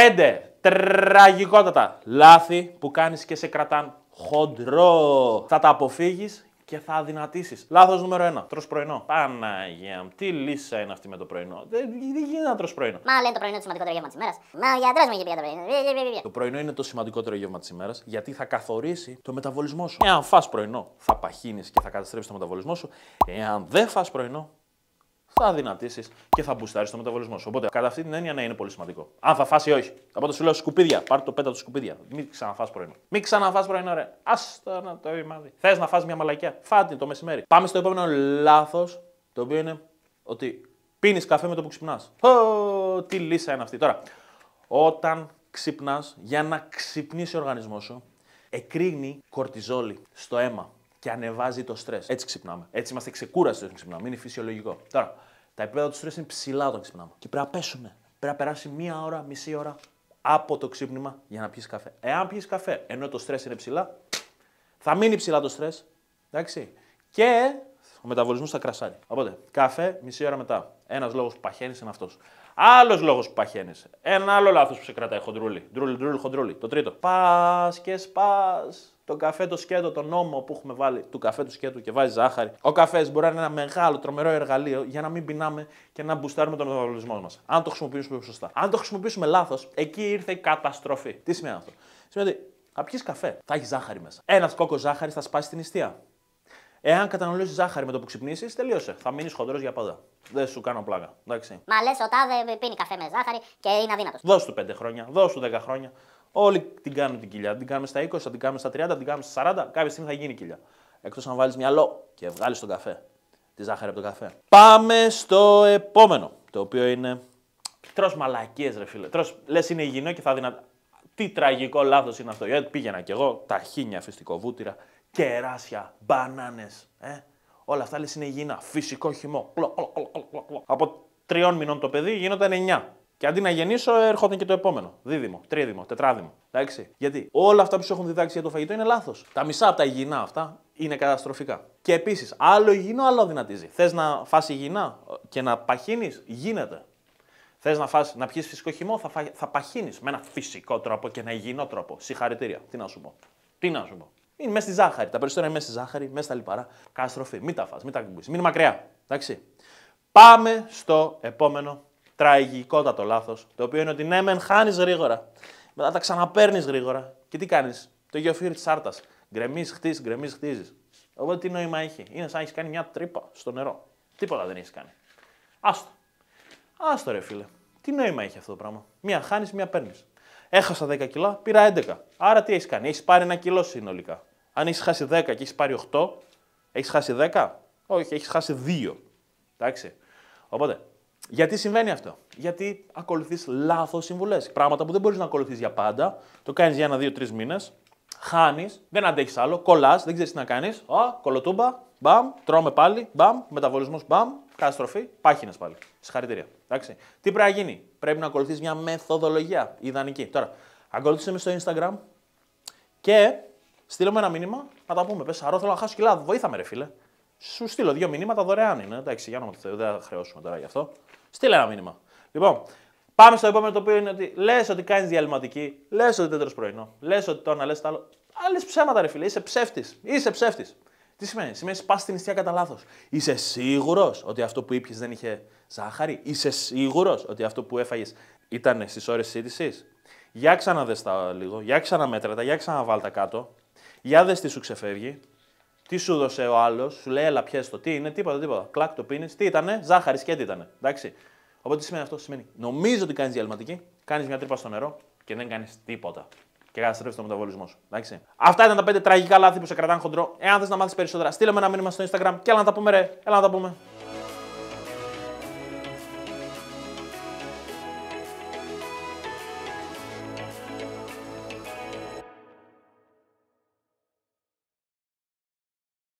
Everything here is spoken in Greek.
Πέντε. Τραγικότατα. Λάθη που κάνεις και σε κρατάν χοντρό. Θα τα αποφύγεις και θα αδυνατήσεις. Λάθος νούμερο 1. Τρώ πρωινό. Παναγία μου, τι λύσα είναι αυτή με το πρωινό. Δεν, γίνεται να τρώ πρωινό. Μα λένε το πρωινό είναι το σημαντικότερο γεύμα της ημέρας. Μα ο γιατρός μου είχε πει για το πρωινό. Το πρωινό είναι το σημαντικότερο γεύμα της ημέρας γιατί θα καθορίσει το μεταβολισμό σου. Εάν φας πρωινό, θα παχύνεις και θα καταστρέψεις το μεταβολισμό σου. Εάν δεν φας πρωινό, θα δυνατήσει και θα μπουστάρεις το μεταβολισμό σου. Οπότε, κατά αυτή την έννοια, ναι, είναι πολύ σημαντικό. Αν θα φάσει ή όχι. το σου λέω σκουπίδια, πάρ το πέτα του σκουπίδια. Μην ξαναφάς πρωινό. Μην ξαναφάς πρωινό, ρε. το να το ρημάδι. Θες να φά μια μαλακιά. Φάτι το μεσημέρι. Πάμε στο επόμενο λάθος, το οποίο είναι ότι πίνεις καφέ με το που ξυπνάς. Τι λύσα είναι αυτή. Τώρα, όταν ξυπνάς, για να ξυπνήσει ο οργανισμός σου, εκρίνει κορτιζόλη στο αίμα και ανεβάζει το στρες. Έτσι ξυπνάμε. Έτσι είμαστε ξεκούραστοι όταν ξυπνάμε. Είναι φυσιολογικό. Τώρα, τα επίπεδα του στρες είναι ψηλά όταν ξυπνάμε. Και πρέπει να πέσουμε. Πρέπει να περάσει μία ώρα, μισή ώρα από το ξύπνημα για να πιεις καφέ. Εάν πιεις καφέ ενώ το στρες είναι ψηλά, θα μείνει ψηλά το στρες. Εντάξει. Και ο μεταβολισμός θα κρασάρει. Οπότε, καφέ μισή ώρα μετά. Ένας λόγος που παχαίνεις είναι αυτός. Άλλος λόγος που παχαίνεις. Ένα άλλο λάθος που σε κρατάει χοντρούλι. Ντρούλι, ντρούλι, χοντρούλι. Το τρίτο. Πας και σπα. Το καφέ το σκέτο, τον νόμο που έχουμε βάλει του καφέ του σκέτου και βάζει ζάχαρη. Ο καφές μπορεί να είναι ένα μεγάλο, τρομερό εργαλείο για να μην πεινάμε και να μπουστάρουμε τον μεταβολισμό μας. Αν το χρησιμοποιήσουμε σωστά. Αν το χρησιμοποιήσουμε λάθος, εκεί ήρθε η καταστροφή. Τι σημαίνει αυτό. Σημαίνει ότι θα πιεις καφέ, θα έχεις ζάχαρη μέσα. Ένας κόκο ζάχαρης θα σπάσει την ιστία. Εάν καταναλώσεις ζάχαρη με το που ξυπνήσεις, τελείωσε. Θα μείνεις χοντρός για πάντα. Δεν σου κάνω πλάκα. Εντάξει. Μα λες ο τάδε πίνει καφέ με ζάχαρη και είναι αδύνατος. Δώσ' του 5 χρόνια, δώσ' του 10 χρόνια. Όλοι την κάνουν την κοιλιά. Την κάνουμε στα 20, την κάνουμε στα 30, την κάνουμε στα 40. Κάποια στιγμή θα γίνει κοιλιά. Εκτός αν βάλεις μυαλό και βγάλεις τον καφέ. Τη ζάχαρη από τον καφέ. Πάμε στο επόμενο. Το οποίο είναι. Τρο μαλακίες, ρε φίλε. Τρο, Λες είναι υγιεινό και θα δυνατά. Τι τραγικό λάθος είναι αυτό. Γιατί ε, πήγαινα κι εγώ, ταχύνια, βούτυρα, κεράσια, μπανάνες. Ε? Όλα αυτά λες είναι υγιεινά. Φυσικό χυμό. Από τριών μηνών το παιδί γίνονταν και αντί να γεννήσω, έρχονται και το επόμενο. Δίδυμο, τρίδυμο, τετράδυμο. Εντάξει. Γιατί όλα αυτά που σου έχουν διδάξει για το φαγητό είναι λάθος. Τα μισά από τα υγιεινά αυτά είναι καταστροφικά. Και επίσης, άλλο υγιεινό, άλλο δυνατίζει. Θες να φας υγιεινά και να παχύνεις, γίνεται. Θες να, φας, να πιει φυσικό χυμό, θα, φα... θα παχύνεις με ένα φυσικό τρόπο και ένα υγιεινό τρόπο. Συγχαρητήρια. Τι να σου πω. Τι να σου πω. Είναι μέσα στη ζάχαρη. Τα περισσότερα είναι μέσα στη ζάχαρη, μέσα στα λιπαρά. Καταστροφή. Μην τα φά, μην τα κουμπίσεις. Μην μακριά. Εντάξει. Πάμε στο επόμενο τραγικότατο λάθος. Το οποίο είναι ότι ναι, μεν χάνεις γρήγορα. Μετά τα ξαναπέρνει γρήγορα. Και τι κάνεις. Το γεωφύρι τη άρτα. Γκρεμεί, χτίζει, γκρεμεί, χτίζει. Οπότε τι νόημα έχει. Είναι σαν να έχεις κάνει μια τρύπα στο νερό. Τίποτα δεν έχεις κάνει. Άστο. Άστο ρε φίλε. Τι νόημα έχει αυτό το πράγμα. Μία χάνεις, μία παίρνεις. Έχασα 10 κιλά, πήρα 11. Άρα τι έχεις κάνει. Έχεις πάρει ένα κιλό συνολικά. Αν έχεις χάσει 10 και έχεις πάρει 8, έχεις χάσει 10. Όχι, έχεις χάσει 2. Εντάξει. Οπότε γιατί συμβαίνει αυτό. Γιατί ακολουθείς λάθος συμβουλές. Πράγματα που δεν μπορείς να ακολουθείς για πάντα. Το κάνεις για ένα, δύο, τρεις μήνες. Χάνεις, δεν αντέχεις άλλο. Κολλάς, δεν ξέρεις τι να κάνεις. Α, κολοτούμπα, μπαμ, τρώμε πάλι, μπαμ, μεταβολισμός, μπαμ, καταστροφή, πάχυνε πάλι. Συγχαρητήρια. Εντάξει. Τι πρέπει να γίνει. Πρέπει να ακολουθείς μια μεθοδολογία ιδανική. Τώρα, ακολούθησε με στο Instagram και στείλω ένα μήνυμα να τα πούμε. Πες, αρώ, θέλω να χάσω κιλά. Βοήθαμε, ρε φίλε. Σου στείλω δύο μηνύματα δωρεάν είναι. Εντάξει, για να το δεν θα χρεώσουμε τώρα γι' αυτό. Στείλε ένα μήνυμα. Λοιπόν, πάμε στο επόμενο το οποίο είναι ότι λες ότι κάνεις διαλυματική, λες ότι δεν τρως πρωινό, λες ότι το ένα, λες το άλλο. Άλλες ψέματα, ρε φίλε, είσαι ψεύτης. Είσαι ψεύτης. Τι σημαίνει, σημαίνει πα στην νηστεία κατά λάθος. Είσαι σίγουρος ότι αυτό που ήπιες δεν είχε ζάχαρη, είσαι σίγουρος ότι αυτό που έφαγες ήταν στις ώρες σύντησης. Για ξαναδες τα λίγο, για ξαναμέτρα τα, για ξαναβάλ τα κάτω, για δες τι σου ξεφεύγει τι σου δώσε ο άλλος, σου λέει, έλα πιέσαι το, τι είναι, τίποτα, τίποτα. Κλακ το πίνεις, τι ήταν, ζάχαρης και τι ήταν, Εντάξει. Οπότε τι σημαίνει αυτό, σημαίνει νομίζω ότι κάνεις διαλυματική, κάνεις μια τρύπα στο νερό και δεν κάνεις τίποτα. Και καταστρέφεις το μεταβολισμό σου. Εντάξει. Αυτά ήταν τα πέντε τραγικά λάθη που σε κρατάνε χοντρό. Εάν θες να μάθεις περισσότερα, στείλε με ένα μήνυμα στο Instagram και έλα να τα πούμε, ρε. Έλα να τα πούμε.